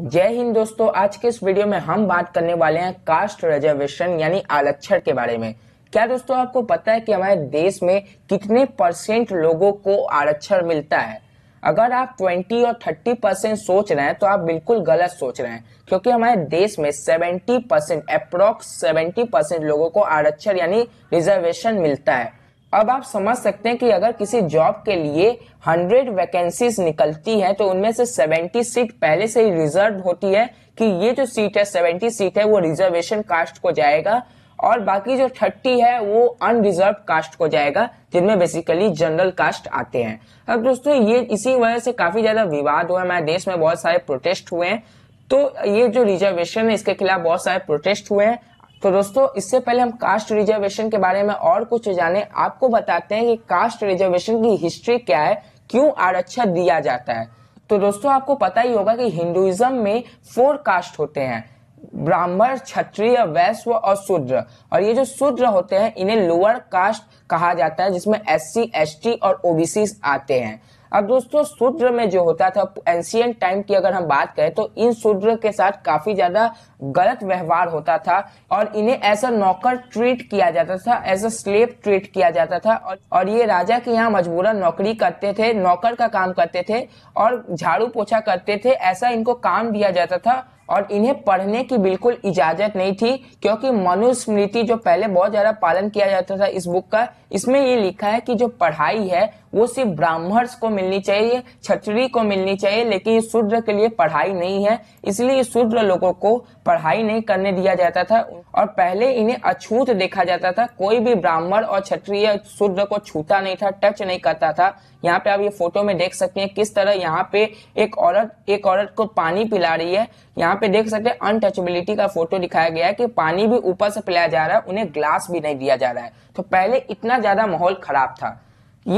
जय हिंद दोस्तों आज के इस वीडियो में हम बात करने वाले हैं कास्ट रिजर्वेशन यानी आरक्षण के बारे में क्या दोस्तों आपको पता है कि हमारे देश में कितने परसेंट लोगों को आरक्षण मिलता है अगर आप 20 और 30 परसेंट सोच रहे हैं तो आप बिल्कुल गलत सोच रहे हैं क्योंकि हमारे देश में 70 परसेंट अप्रोक्स सेवेंटी परसेंट लोगों को आरक्षण यानी रिजर्वेशन मिलता है अब आप समझ सकते हैं कि अगर किसी जॉब के लिए 100 वैकेंसीज निकलती है तो उनमें से 70 सीट पहले से ही रिजर्व होती है कि ये जो सीट है 70 सीट है वो रिजर्वेशन कास्ट को जाएगा और बाकी जो 30 है वो अनरिजर्व कास्ट को जाएगा जिनमें बेसिकली जनरल कास्ट आते हैं अब दोस्तों ये इसी वजह से काफी ज्यादा विवाद हुआ हमारे देश में बहुत सारे प्रोटेस्ट हुए हैं तो ये जो रिजर्वेशन है इसके खिलाफ बहुत सारे प्रोटेस्ट हुए हैं तो दोस्तों इससे पहले हम कास्ट रिजर्वेशन के बारे में और कुछ जाने आपको बताते हैं कि कास्ट रिजर्वेशन की हिस्ट्री क्या है क्यों आरक्षण दिया जाता है तो दोस्तों आपको पता ही होगा कि हिंदुइज्म में फोर कास्ट होते हैं ब्राह्मण क्षत्रिय वैश्य और शूद्र और ये जो शूद्र होते हैं इन्हें लोअर कास्ट कहा जाता है जिसमें एस सी और ओबीसी आते हैं अब दोस्तों शूद्र में जो होता था एंशियंट टाइम की अगर हम बात करें तो इन शूद्र के साथ काफी ज्यादा गलत व्यवहार होता था और इन्हें एज अ नौकर ट्रीट किया जाता था एज अ स्लेब ट्रीट किया जाता था और, और ये राजा के यहाँ मजबूरन नौकरी करते थे नौकर का काम करते थे और झाड़ू पोछा करते थे ऐसा इनको काम दिया जाता था और इन्हें पढ़ने की बिल्कुल इजाजत नहीं थी क्योंकि मनुस्मृति जो पहले बहुत ज्यादा पालन किया जाता था इस बुक का इसमें ये लिखा है कि जो पढ़ाई है वो सिर्फ ब्राह्मण को मिलनी चाहिए छत्री को मिलनी चाहिए लेकिन शूद्र के लिए पढ़ाई नहीं है इसलिए शूद्र लोगों को पढ़ाई नहीं करने दिया जाता था और पहले इन्हें अछूत देखा जाता था कोई भी ब्राह्मण और क्षत्रिय शूद्र को छूता नहीं था टच नहीं करता था यहाँ पे आप ये फोटो में देख सकते हैं किस तरह यहाँ पे एक औरत एक औरत को पानी पिला रही है यहाँ पे देख सकते हैं अनटचेबिलिटी का फोटो दिखाया गया है कि पानी भी ऊपर से पिलाया जा रहा है उन्हें ग्लास भी नहीं दिया जा रहा है तो पहले इतना ज्यादा माहौल खराब था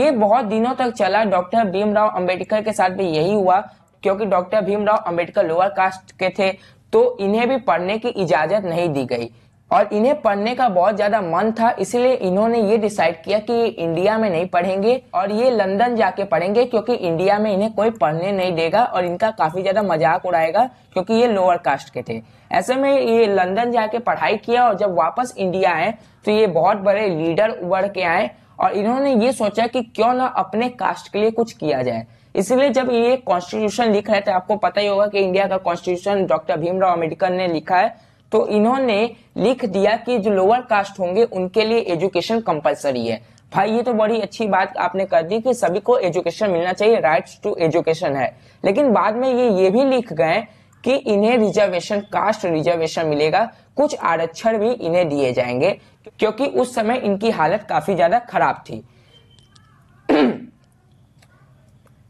ये बहुत दिनों तक चला डॉक्टर भीमराव अंबेडकर के साथ भी यही हुआ क्योंकि doctor Bhimrao Ambedkar lower caste के थे तो इन्हें भी पढ़ने की इजाजत नहीं दी गई और इन्हें पढ़ने का बहुत ज्यादा मन था इसलिए इन्होंने ये डिसाइड किया कि ये इंडिया में नहीं पढ़ेंगे और ये लंदन जाके पढ़ेंगे क्योंकि इंडिया में इन्हें कोई पढ़ने नहीं देगा और इनका काफी ज्यादा मजाक उड़ाएगा क्योंकि ये लोअर कास्ट के थे ऐसे में ये लंदन जाके पढ़ाई किया और जब वापस इंडिया आए तो ये बहुत बड़े लीडर उभर के आए और इन्होंने ये सोचा कि क्यों ना अपने कास्ट के लिए कुछ किया जाए इसलिए जब ये कॉन्स्टिट्यूशन लिख रहे थे आपको पता ही होगा कि इंडिया का कॉन्स्टिट्यूशन डॉक्टर भीमराव अम्बेडकर ने लिखा है तो इन्होंने लिख दिया कि जो लोअर कास्ट होंगे उनके लिए एजुकेशन कंपलसरी है भाई ये तो बड़ी अच्छी बात आपने कर दी कि सभी को एजुकेशन मिलना चाहिए राइट्स टू एजुकेशन है लेकिन बाद में ये ये भी लिख गए कि इन्हें रिजर्वेशन कास्ट रिजर्वेशन मिलेगा कुछ आरक्षण भी इन्हें दिए जाएंगे क्योंकि उस समय इनकी हालत काफी ज्यादा खराब थी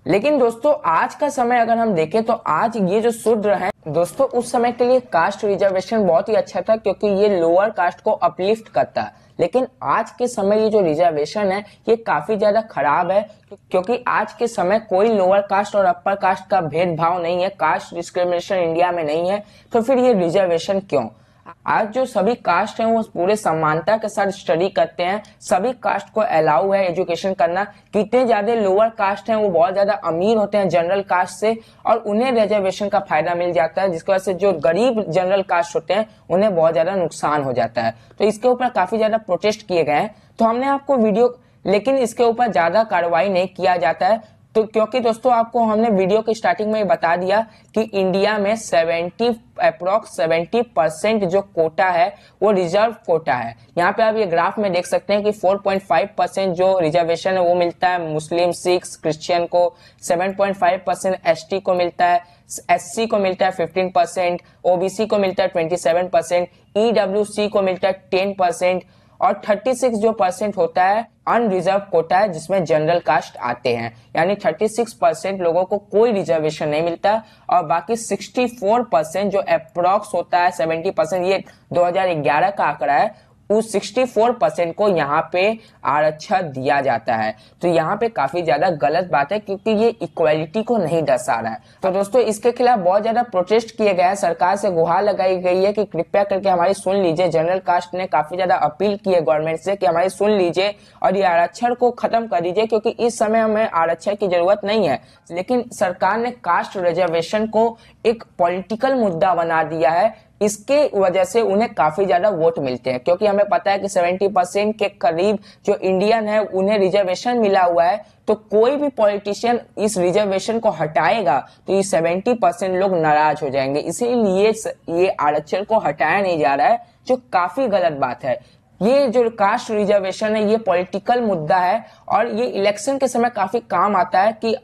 लेकिन दोस्तों आज का समय अगर हम देखें तो आज ये जो शूद्र है दोस्तों उस समय के लिए कास्ट रिजर्वेशन बहुत ही अच्छा था क्योंकि ये लोअर कास्ट को अपलिफ्ट करता है लेकिन आज के समय ये जो रिजर्वेशन है ये काफी ज्यादा खराब है क्योंकि आज के समय कोई लोअर कास्ट और अपर कास्ट का भेदभाव नहीं है कास्ट डिस्क्रिमिनेशन इंडिया में नहीं है तो फिर ये रिजर्वेशन क्यों आज जो सभी कास्ट हैं वो पूरे समानता के साथ स्टडी करते हैं सभी कास्ट को अलाउ है एजुकेशन करना कितने ज्यादा लोअर कास्ट हैं वो बहुत ज्यादा अमीर होते हैं जनरल कास्ट से और उन्हें रिजर्वेशन का फायदा मिल जाता है जिसकी वजह से जो गरीब जनरल कास्ट होते हैं उन्हें बहुत ज्यादा नुकसान हो जाता है तो इसके ऊपर काफी ज्यादा प्रोटेस्ट किए गए हैं तो हमने आपको वीडियो लेकिन इसके ऊपर ज्यादा कार्रवाई नहीं किया जाता है तो क्योंकि दोस्तों आपको हमने वीडियो के स्टार्टिंग में बता दिया कि इंडिया में 70 अप्रोक्स 70 परसेंट जो कोटा है वो रिजर्व कोटा है यहाँ पे आप ये ग्राफ में देख सकते हैं कि 4.5 परसेंट जो रिजर्वेशन है वो मिलता है मुस्लिम सिख क्रिश्चियन को 7.5 परसेंट एस को मिलता है एस को मिलता है फिफ्टीन परसेंट ओबीसी को मिलता है ट्वेंटी परसेंट ईडब्ल्यू को मिलता है टेन परसेंट और 36 जो परसेंट होता है अनरिजर्व कोटा है जिसमें जनरल कास्ट आते हैं यानी 36 परसेंट लोगों को कोई रिजर्वेशन नहीं मिलता और बाकी 64 परसेंट जो अप्रोक्स होता है 70 परसेंट ये 2011 का आंकड़ा है उस 64% परसेंट को यहाँ पे आरक्षण दिया जाता है तो यहाँ पे काफी ज्यादा गलत बात है क्योंकि ये इक्वालिटी को नहीं दर्शा रहा है तो दोस्तों इसके खिलाफ बहुत ज्यादा प्रोटेस्ट किया गया है सरकार से गुहार लगाई गई है कि कृपया करके हमारी सुन लीजिए जनरल कास्ट ने काफी ज्यादा अपील की है गवर्नमेंट से कि हमारी सुन लीजिए और ये आरक्षण को खत्म कर दीजिए क्योंकि इस समय हमें आरक्षण की जरूरत नहीं है लेकिन सरकार ने कास्ट रिजर्वेशन को एक पॉलिटिकल मुद्दा बना दिया है इसके वजह से उन्हें काफी ज्यादा वोट मिलते हैं क्योंकि हमें पता है कि 70 परसेंट के करीब जो इंडियन है उन्हें रिजर्वेशन मिला हुआ है तो कोई भी पॉलिटिशियन इस रिजर्वेशन को हटाएगा तो ये 70 परसेंट लोग नाराज हो जाएंगे इसीलिए ये आरक्षण को हटाया नहीं जा रहा है जो काफी गलत बात है ये जो कास्ट रिजर्वेशन है ये पॉलिटिकल मुद्दा है और ये इलेक्शन के समय काफी काम आता है कि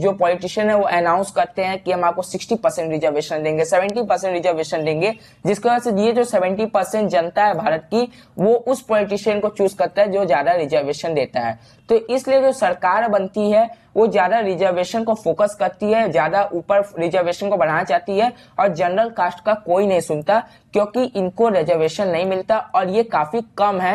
जो पॉलिटिशियन है वो अनाउंस करते हैं कि हम आपको 60 परसेंट रिजर्वेशन देंगे 70 परसेंट रिजर्वेशन देंगे जिसकी वजह से ये जो 70 परसेंट जनता है भारत की वो उस पॉलिटिशियन को चूज करता है जो ज्यादा रिजर्वेशन देता है तो इसलिए जो सरकार बनती है वो ज्यादा रिजर्वेशन को फोकस करती है ज्यादा ऊपर रिजर्वेशन को बढ़ाना चाहती है और जनरल कास्ट का कोई नहीं सुनता क्योंकि इनको रिजर्वेशन नहीं मिलता और ये काफी कम है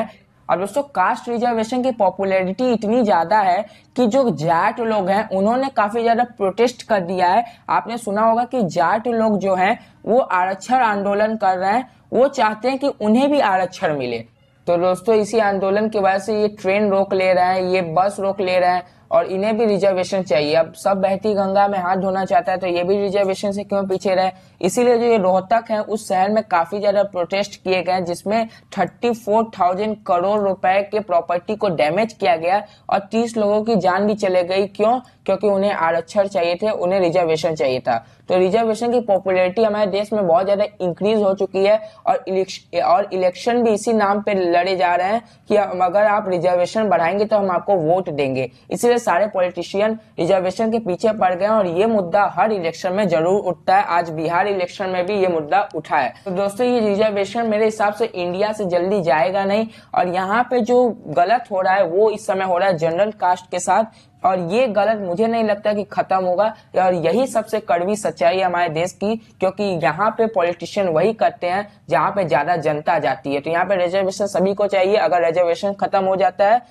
और दोस्तों कास्ट रिजर्वेशन की पॉपुलैरिटी इतनी ज्यादा है कि जो जाट लोग हैं उन्होंने काफी ज्यादा प्रोटेस्ट कर दिया है आपने सुना होगा कि जाट लोग जो हैं वो आरक्षण आंदोलन कर रहे हैं वो चाहते हैं कि उन्हें भी आरक्षण मिले तो दोस्तों इसी आंदोलन की वजह से ये ट्रेन रोक ले रहे हैं ये बस रोक ले रहे हैं और इन्हें भी रिजर्वेशन चाहिए अब सब बहती गंगा में हाथ धोना चाहता है तो ये भी रिजर्वेशन से क्यों पीछे रहे इसीलिए जो ये रोहतक है उस शहर में काफी ज्यादा प्रोटेस्ट किए गए जिसमें थर्टी फोर थाउजेंड करोड़ रुपए के प्रॉपर्टी को डैमेज किया गया और तीस लोगों की जान भी चले गई क्यों क्योंकि उन्हें आरक्षण चाहिए थे उन्हें रिजर्वेशन चाहिए था तो रिजर्वेशन की पॉपुलरिटी हमारे देश में बहुत ज्यादा इंक्रीज हो चुकी है और इलेक्शन और इलेक्शन भी इसी नाम पे लड़े जा रहे हैं कि अगर आप रिजर्वेशन बढ़ाएंगे तो हम आपको वोट देंगे इसीलिए सारे पॉलिटिशियन रिजर्वेशन के पीछे पड़ गए और ये मुद्दा हर इलेक्शन में जरूर उठता है आज बिहार इलेक्शन में भी ये मुद्दा उठा है तो दोस्तों ये रिजर्वेशन मेरे हिसाब से इंडिया से जल्दी जाएगा नहीं और यहाँ पे जो गलत हो रहा है वो इस समय हो रहा है जनरल कास्ट के साथ और ये गलत मुझे नहीं लगता कि खत्म होगा और यही सबसे कड़वी सच्चाई है हमारे देश की क्योंकि यहाँ पे पॉलिटिशियन वही करते हैं जहाँ पे ज्यादा जनता जाती है तो यहाँ पे रिजर्वेशन सभी को चाहिए अगर रिजर्वेशन खत्म हो जाता है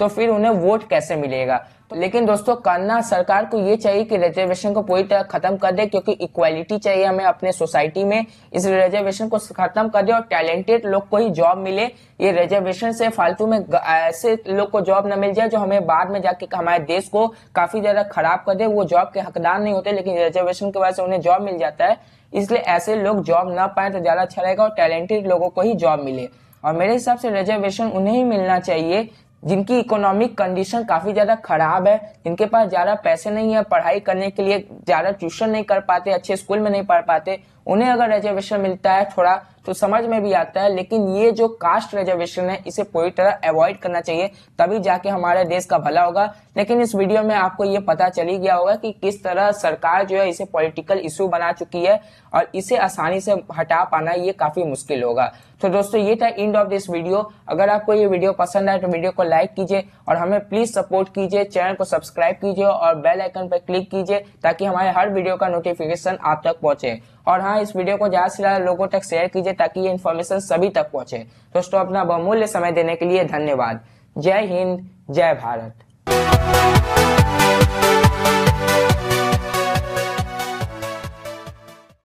तो फिर उन्हें वोट कैसे मिलेगा लेकिन दोस्तों करना सरकार को ये चाहिए कि रिजर्वेशन को पूरी तरह खत्म कर दे क्योंकि इक्वालिटी चाहिए हमें अपने सोसाइटी में इस रिजर्वेशन को खत्म कर दे और टैलेंटेड लोग को ही जॉब मिले ये रिजर्वेशन से फालतू में ऐसे लोग को जॉब न मिल जाए जो हमें बाद में जाके हमारे देश को काफी ज्यादा खराब कर दे वो जॉब के हकदार नहीं होते लेकिन रिजर्वेशन की वजह से उन्हें जॉब मिल जाता है इसलिए ऐसे लोग जॉब ना पाए तो ज्यादा अच्छा रहेगा और टैलेंटेड लोगों को ही जॉब मिले और मेरे हिसाब से रिजर्वेशन उन्हें ही मिलना चाहिए जिनकी इकोनॉमिक कंडीशन काफ़ी ज़्यादा ख़राब है जिनके पास ज़्यादा पैसे नहीं है पढ़ाई करने के लिए ज़्यादा ट्यूशन नहीं कर पाते अच्छे स्कूल में नहीं पढ़ पाते उन्हें अगर रिजर्वेशन मिलता है थोड़ा तो समझ में भी आता है लेकिन ये जो कास्ट रिजर्वेशन है इसे पूरी तरह अवॉइड करना चाहिए तभी जाके हमारे देश का भला होगा लेकिन इस वीडियो में आपको ये पता चली गया होगा कि किस तरह सरकार जो है इसे पॉलिटिकल इशू बना चुकी है और इसे आसानी से हटा पाना ये काफी मुश्किल होगा तो दोस्तों ये था एंड ऑफ दिस वीडियो अगर आपको ये वीडियो पसंद आए तो वीडियो को लाइक कीजिए और हमें प्लीज सपोर्ट कीजिए चैनल को सब्सक्राइब कीजिए और बेल आइकन पर क्लिक कीजिए ताकि हमारे हर वीडियो का नोटिफिकेशन आप तक पहुंचे और हाँ इस वीडियो को ज्यादा से ज्यादा लोगों तक शेयर कीजिए सके ताकि ये इन्फॉर्मेशन सभी तक पहुंचे दोस्तों अपना बहुमूल्य समय देने के लिए धन्यवाद जय हिंद जय भारत